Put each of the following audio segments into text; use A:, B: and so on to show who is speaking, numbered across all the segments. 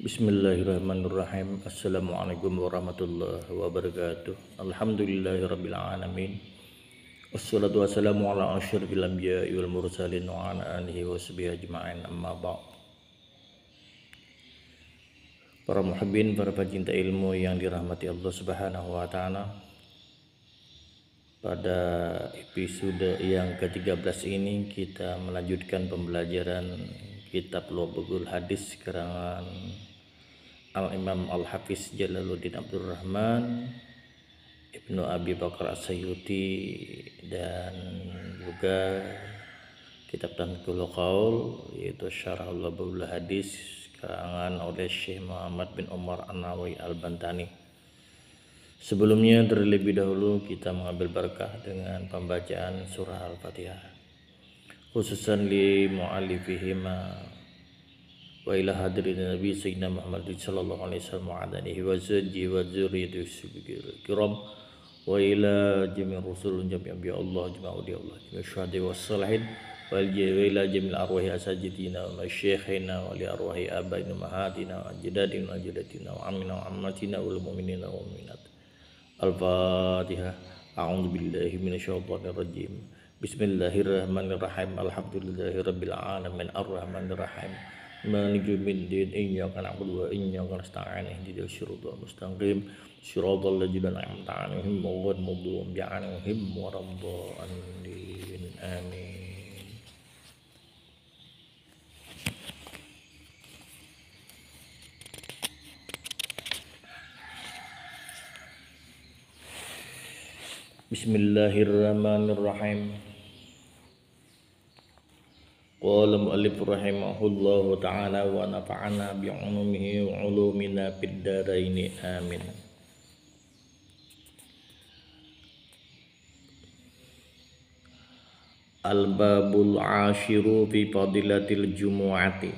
A: Bismillahirrahmanirrahim Assalamualaikum warahmatullahi wabarakatuh Alhamdulillahirrabbilalamin Wassalatu wassalamu ala asyrafil anbiya wal mursalin wa ala alihi wa sahbihi ajma'in amma ba'd Para muhibbin, para pencinta ilmu yang dirahmati Allah Subhanahu wa taala Pada episode yang ke-13 ini kita melanjutkan pembelajaran kitab Lubugul Hadis karangan Al-Imam Al-Hafiz Jalaluddin Abdul Rahman Ibnu Abi Bakar sayyuti dan juga kitab Tanqul Qaul yaitu Syarah Labul Hadis karangan oleh Syekh Muhammad bin Umar An-Nawawi Al-Bantani. Sebelumnya terlebih dahulu kita mengambil berkah dengan pembacaan surah Al-Fatihah khususan li mu'allifihima وإلى حضر النبي سيدنا محمد صلى الله عليه وسلم وعليه وزوجه وذريته الكرام وإلى جميع الرسل جميع أنبياء الله جميع أولياء الله جميع الشهداء والصالحين وإلى جميع أرواح أساتذتنا ومشايخنا أرواح آبائنا وأمهاتنا وأجدادنا وأجدادنا وعمنا وعماتنا والمؤمنين والمؤمنات الفاتحة أعوذ بالله من الشيطان الرجيم بسم الله الرحمن الرحيم الحمد لله رب العالمين الرحمن الرحيم Manajemen din inya kan aku dua inya kan setengah nih di dalam syurga mustangkrim syurga lagi dan ayam tanah ini mohon mobil ambian yang him warabo andin amin. Bismillahirrahmanirrahim. قال المؤلف rahimahullahu ta'ala wa nafa'ana bi'umumihi وعلومنا في amin. آمين Al-Babul Ashiru fi Fadilatil Jumu'ati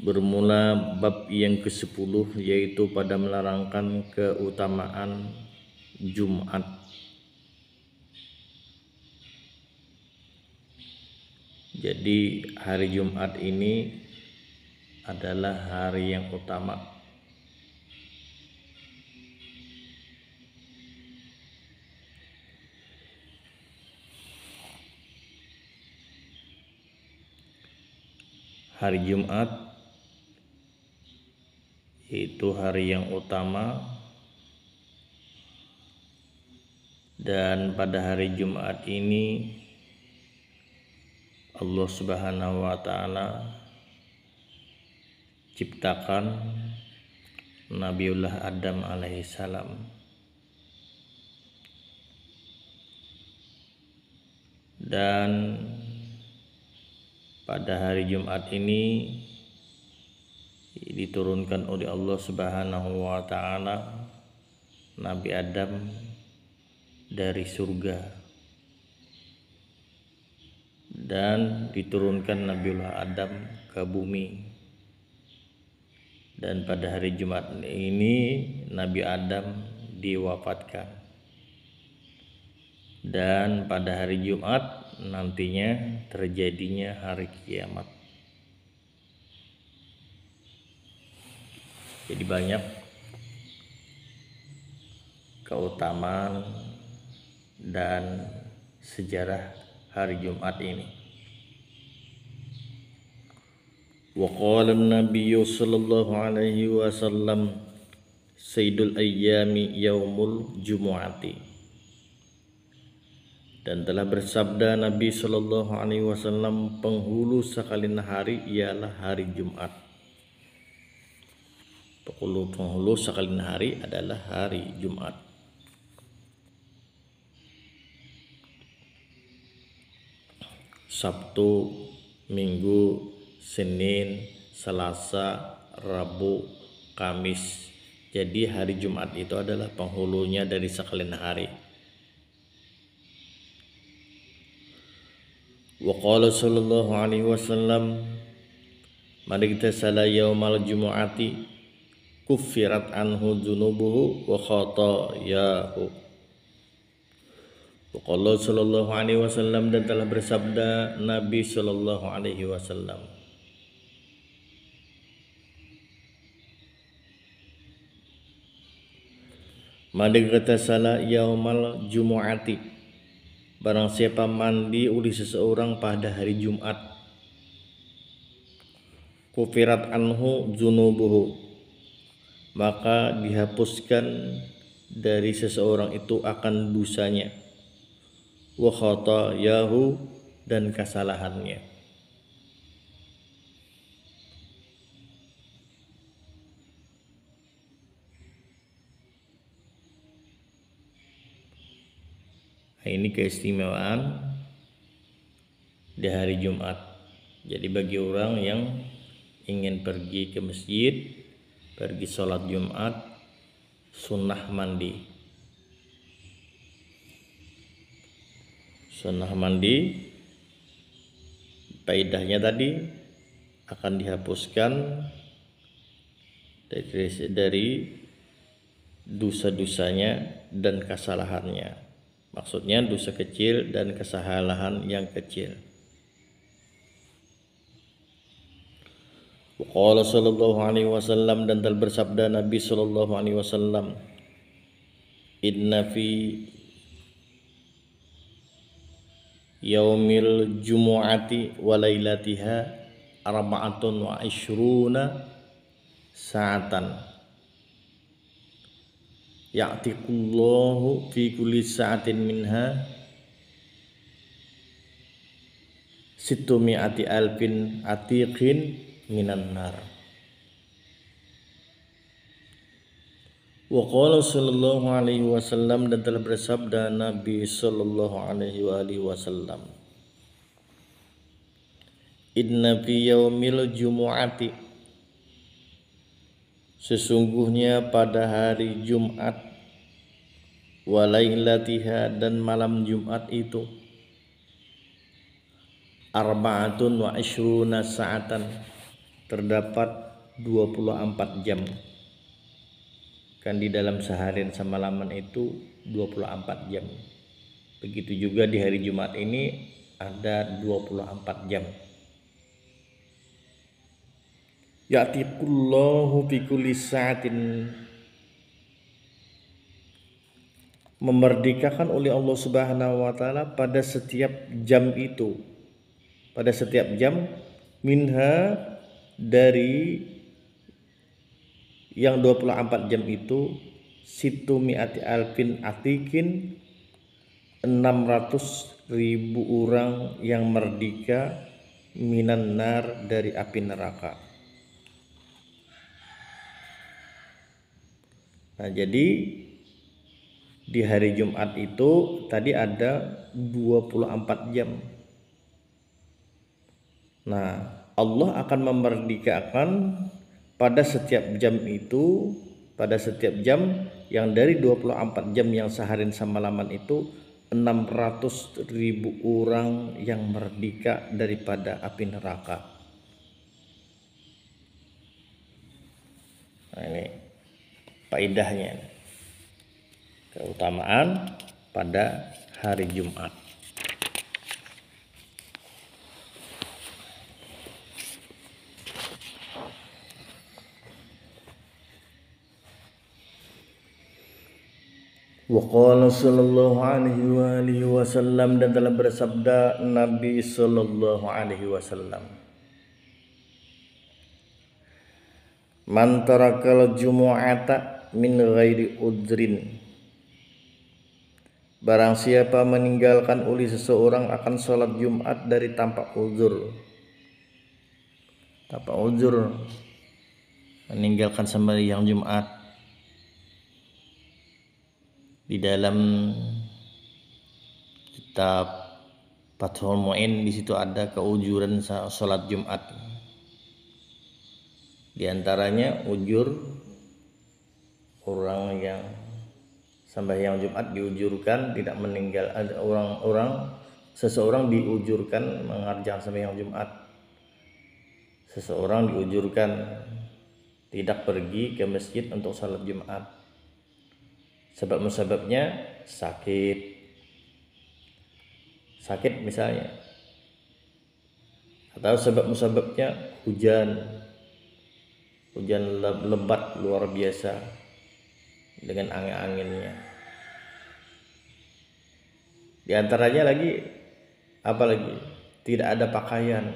A: Bermula bab yang ke-10 yaitu pada melarangkan keutamaan Jumat Jadi hari Jumat ini adalah hari yang utama hari Jumat itu hari yang utama dan pada hari Jumat ini Allah Subhanahu wa taala ciptakan Nabiullah Adam alaihissalam dan pada hari Jumat ini diturunkan oleh Allah Subhanahu wa taala Nabi Adam dari surga dan diturunkan Nabiullah Adam ke bumi dan pada hari Jumat ini Nabi Adam diwafatkan dan pada hari Jumat nantinya terjadinya hari kiamat jadi banyak keutamaan dan sejarah hari Jumat ini. Wa qala an-nabiy sallallahu alaihi wasallam sayyidul ayyami yaumul jumu'ati. Dan telah bersabda Nabi sallallahu alaihi wasallam penghulu sekali hari ialah hari Jumat. Penghulu penghulu sekalin hari adalah hari Jumat. Sabtu, Minggu, Senin, Selasa, Rabu, Kamis. Jadi hari Jumat itu adalah penghulunya dari sekalian hari. Wa qala sallallahu alaihi wasallam kita igtasala yaumal jumu'ati kuffirat anhu dzunubuhu wa khatayahu Allah Shallallahu Alaihi Wasallam dan telah bersabda Nabi Shallallahu Alaihi Wasallam. kata salah yaumal jumu'ati Barang siapa mandi uli seseorang pada hari Jumat Kufirat anhu junubuhu Maka dihapuskan dari seseorang itu akan dosanya wa yahu dan kesalahannya. Nah, ini keistimewaan di hari Jumat. Jadi bagi orang yang ingin pergi ke masjid, pergi sholat Jumat, sunnah mandi. sunnah mandi faidahnya tadi akan dihapuskan dari, dari dosa-dosanya dan kesalahannya maksudnya dosa kecil dan kesalahan yang kecil Qala sallallahu alaihi wasallam dan telah bersabda Nabi sallallahu alaihi wasallam Inna fi yaumil jumu'ati wa lailatiha arba'atun wa ishruna sa'atan ya'tikullahu fi kulli sa'atin minha situmi'ati ati alfin atiqin minan nar Wa qala sallallahu alaihi wasallam dan telah bersabda Nabi sallallahu alaihi wa alihi wasallam Inna fi yaumil jumu'ati Sesungguhnya pada hari Jumat walailatiha dan malam Jumat itu arba'atun wa ishruna sa'atan terdapat 24 jam kan di dalam seharian sama semalaman itu 24 jam begitu juga di hari Jumat ini ada 24 jam ya'tiqullahu fi kulli sa'atin memerdekakan oleh Allah Subhanahu wa taala pada setiap jam itu pada setiap jam minha dari yang 24 jam itu situ mi'ati alfin atikin 600 ribu orang yang merdeka minan nar dari api neraka nah jadi di hari Jumat itu tadi ada 24 jam nah Allah akan memerdekakan pada setiap jam itu pada setiap jam yang dari 24 jam yang seharian sama laman itu 600 ribu orang yang merdeka daripada api neraka nah ini faedahnya keutamaan pada hari Jumat Waqala sallallahu alaihi wa alihi sallam dan telah bersabda Nabi sallallahu alaihi sallam Man tarakal jumu'ata min ghairi udrin Barang siapa meninggalkan uli seseorang akan sholat Jumat dari tampak uzur Tampak uzur Meninggalkan sembahyang Jumat di dalam kitab Fathul Mu'in di situ ada keujuran salat Jumat. Di antaranya ujur orang yang sampai yang Jumat diujurkan tidak meninggal ada orang-orang seseorang diujurkan mengerjakan yang Jumat. Seseorang diujurkan tidak pergi ke masjid untuk salat Jumat sebab sebabnya sakit sakit misalnya atau sebab sebabnya hujan hujan lebat luar biasa dengan angin-anginnya di antaranya lagi apalagi tidak ada pakaian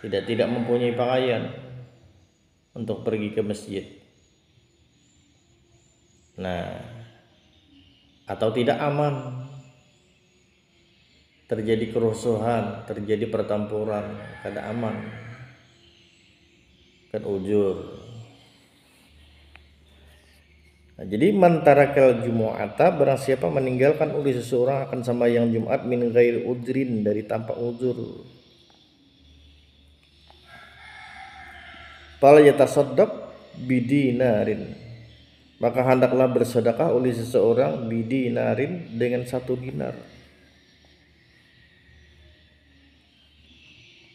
A: tidak tidak mempunyai pakaian untuk pergi ke masjid. Nah, atau tidak aman. Terjadi kerusuhan, terjadi pertempuran, kada aman. Kan ujur. Nah, jadi kal jumu'ata barang siapa meninggalkan uli seseorang akan sama yang Jumat min ghair udrin dari tanpa uzur. Fal yatasaddaq bidinarin. Maka hendaklah bersedekah oleh seseorang bidinarin dengan satu dinar.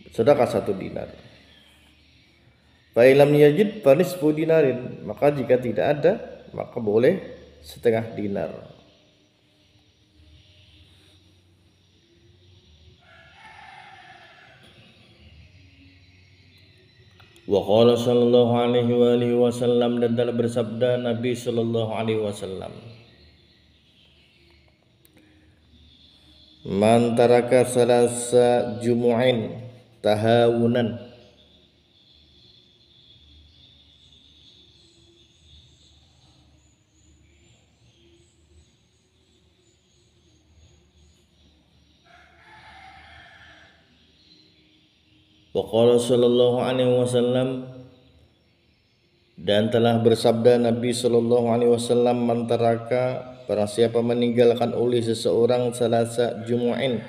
A: Sedekah satu dinar. Fa'ilam yajid fanisfu dinarin. Maka jika tidak ada, maka boleh setengah dinar. Waqala sallallahu alaihi wa alihi wa sallam dan telah bersabda Nabi sallallahu alaihi wa sallam Man taraka salasa jumu'in tahawunan Shallallahu Alaihi Wasallam dan telah bersabda Nabi Shallallahu Alaihi Wasallam mantaraka para siapa meninggalkan oleh seseorang selasa jumu'in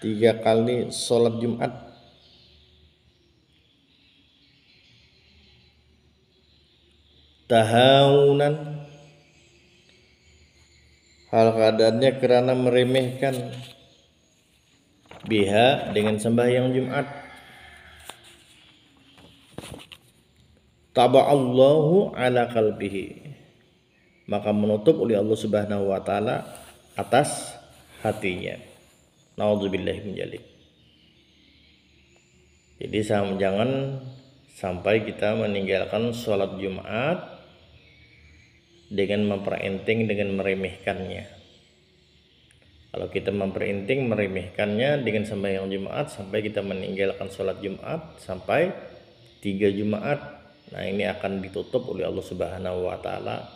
A: tiga kali sholat Jumat tahawunan hal keadaannya kerana meremehkan biha dengan sembahyang Jumat Allahu ala kalbihi maka menutup oleh Allah Subhanahu wa taala atas hatinya. Nauzubillahi min Jadi jangan sampai kita meninggalkan sholat Jumat dengan memperinting dengan meremehkannya. Kalau kita memperinting meremehkannya dengan sembahyang Jumat sampai kita meninggalkan sholat Jumat sampai tiga Jumat Nah, ini akan ditutup oleh Allah Subhanahu wa taala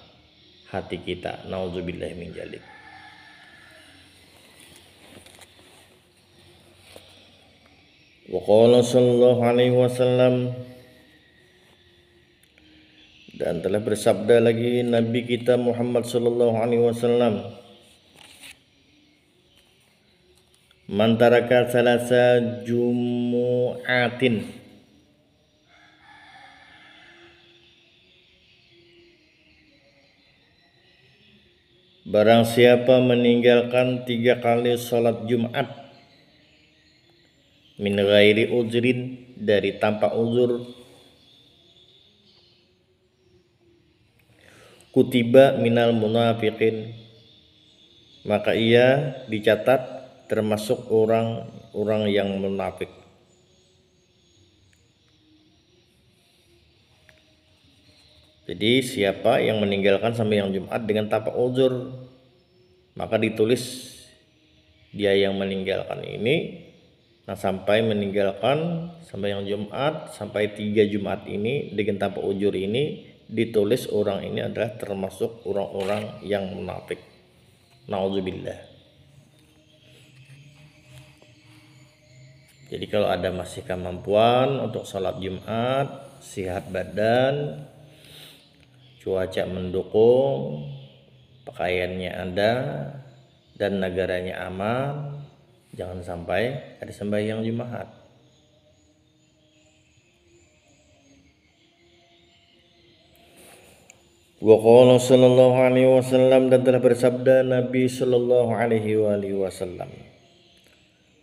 A: hati kita. Nauzubillah min jalik. Wa sallallahu alaihi wasallam dan telah bersabda lagi Nabi kita Muhammad sallallahu alaihi wasallam Mantaraka salasa jumu'atin Barang siapa meninggalkan tiga kali sholat Jumat min ghairi uzrin dari tanpa uzur kutiba minal munafiqin maka ia dicatat termasuk orang-orang yang munafik Jadi siapa yang meninggalkan sampai yang Jumat dengan tanpa uzur maka ditulis dia yang meninggalkan ini nah sampai meninggalkan sampai yang Jumat sampai tiga Jumat ini dengan tanpa uzur ini ditulis orang ini adalah termasuk orang-orang yang munafik. Nauzubillah. Jadi kalau ada masih kemampuan untuk sholat Jumat, sihat badan, cuaca mendukung, pakaiannya ada, dan negaranya aman, jangan sampai ada sembahyang Jumat. Wa qala sallallahu alaihi wasallam dan telah bersabda Nabi sallallahu alaihi wasallam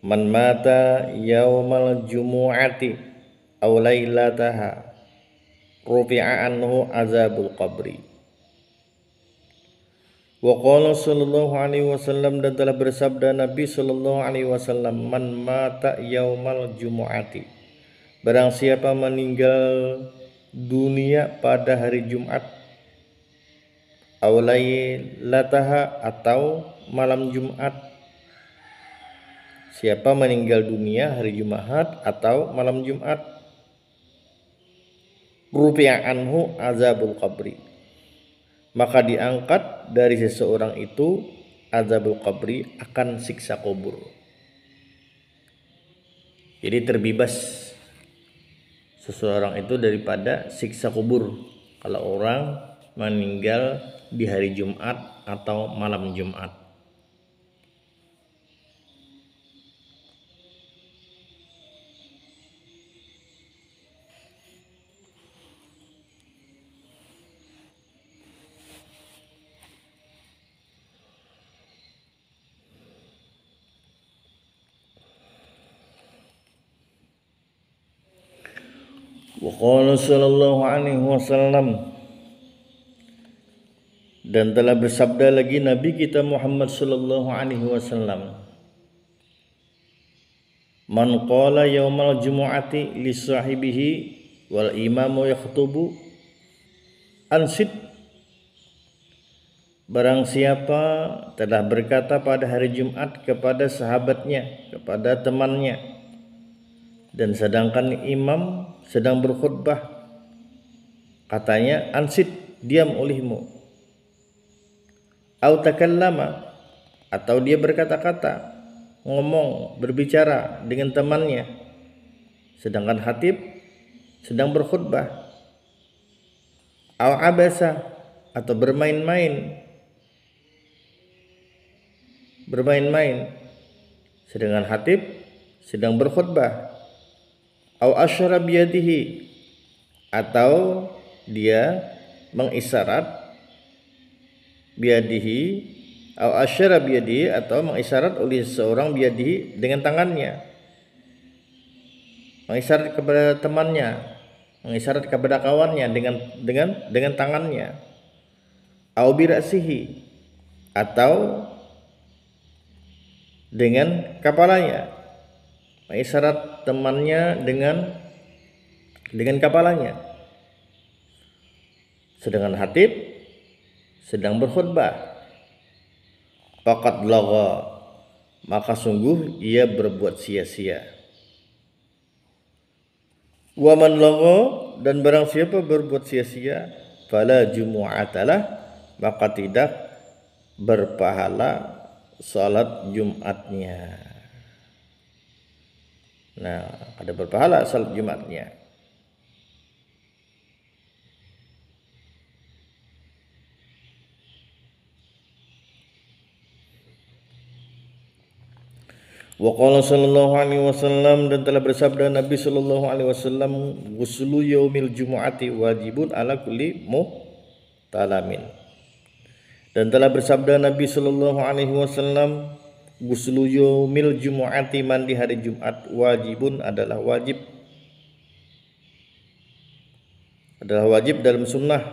A: Man mata yaumal jumu'ati aw rufi'a anhu azabul qabri wa qala sallallahu alaihi wasallam dan telah bersabda Nabi sallallahu alaihi wasallam man mata yaumal jumu'ati barang siapa meninggal dunia pada hari Jumat awlai lataha atau malam Jumat siapa meninggal dunia hari Jumat atau malam Jumat rupiah anhu azabul qabri maka diangkat dari seseorang itu azabul qabri akan siksa kubur jadi terbebas seseorang itu daripada siksa kubur kalau orang meninggal di hari Jumat atau malam Jumat Qala sallallahu alaihi wasallam dan telah bersabda lagi Nabi kita Muhammad sallallahu alaihi wasallam Man qala yaumal jumu'ati li sahibihi wal imamu yakhutubu ansit Barang siapa telah berkata pada hari Jumat kepada sahabatnya, kepada temannya, dan sedangkan imam sedang berkhutbah katanya ansit diam olehmu autakan lama atau dia berkata-kata ngomong berbicara dengan temannya sedangkan hatib sedang berkhutbah au abasa atau bermain-main bermain-main sedangkan hatib sedang berkhutbah au asyrab yadihi atau dia mengisyarat biadihi au asyrab biadihi atau mengisyarat oleh seorang biadihi dengan tangannya mengisyarat kepada temannya mengisyarat kepada kawannya dengan dengan dengan tangannya au birasihi atau dengan kepalanya syarat temannya dengan dengan kepalanya sedangkan hatib sedang berkhutbah pakat logo maka sungguh ia berbuat sia-sia waman logo dan barang siapa berbuat sia-sia fala jumu'atalah maka tidak berpahala salat Jumatnya. Nah, ada berpahala salat Jumatnya. Wa qala sallallahu alaihi wasallam dan telah bersabda Nabi sallallahu alaihi wasallam ghuslu yaumil jumu'ati wajibun ala kulli muhtalamin. Dan telah bersabda Nabi sallallahu alaihi wasallam Guslu yaumil jumu'ati mandi hari Jumat wajibun adalah wajib adalah wajib dalam sunnah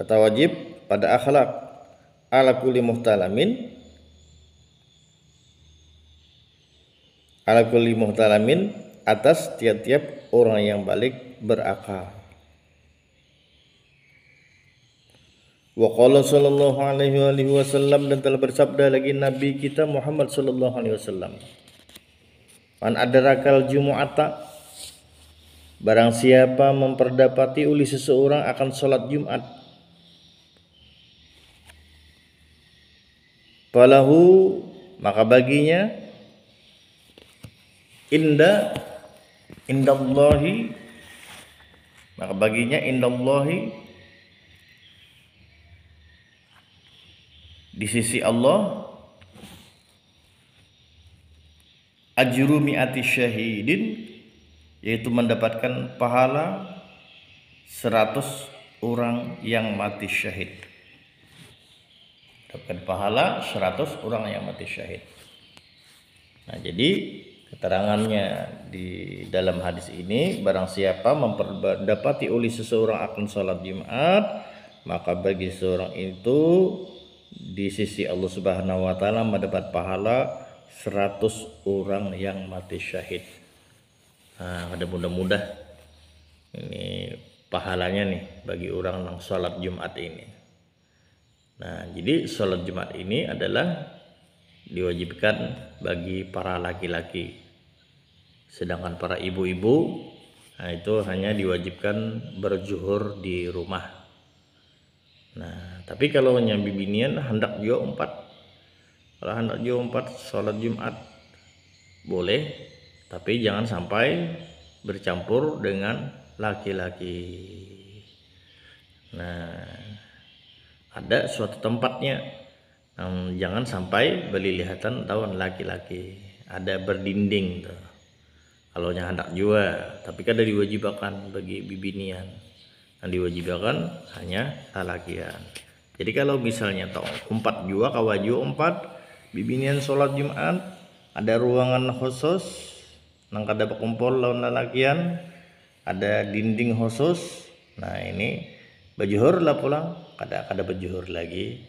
A: atau wajib pada akhlak ala kulli muhtalamin ala kulli muhtalamin atas tiap-tiap orang yang balik berakal Wa qala sallallahu alaihi wasallam dan telah bersabda lagi Nabi kita Muhammad sallallahu alaihi wasallam. Man adrakal jumu'ata Barang siapa memperdapati uli seseorang akan sholat Jumat Falahu maka baginya inda indallahi maka baginya indallahi di sisi Allah ajrumi ati syahidin yaitu mendapatkan pahala seratus orang yang mati syahid dapat pahala seratus orang yang mati syahid nah jadi Keterangannya di dalam hadis ini barang siapa memperdapati oleh seseorang akan sholat Jumat maka bagi seorang itu di sisi Allah Subhanahu wa taala mendapat pahala 100 orang yang mati syahid. Nah, ada mudah-mudah ini pahalanya nih bagi orang yang sholat Jumat ini. Nah, jadi sholat Jumat ini adalah diwajibkan bagi para laki-laki. Sedangkan para ibu-ibu nah itu hanya diwajibkan berjuhur di rumah. Nah, tapi kalau nyambi binian hendak juga empat kalau hendak juga empat sholat jumat boleh tapi jangan sampai bercampur dengan laki-laki nah ada suatu tempatnya um, jangan sampai beli lihatan tahun laki-laki ada berdinding tuh kalau yang hendak jua tapi kan ada diwajibkan bagi bibinian yang diwajibkan hanya lalakian jadi kalau misalnya toh empat jua kawaju empat bibinian sholat Jumat ada ruangan khusus nang kada berkumpul lawan lalakian ada dinding khusus nah ini bajuhur lah pulang kada kada bajuhur lagi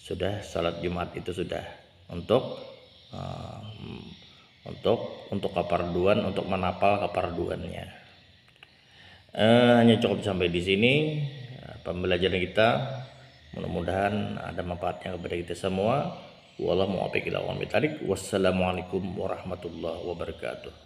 A: sudah sholat Jumat itu sudah untuk um, untuk untuk kaparduan untuk menapal kaparduannya uh, eh, hanya cukup sampai di sini eh, pembelajaran kita Mudah-mudahan ada manfaatnya kepada kita semua. Wallahu a'lam ila Wassalamualaikum warahmatullahi wabarakatuh.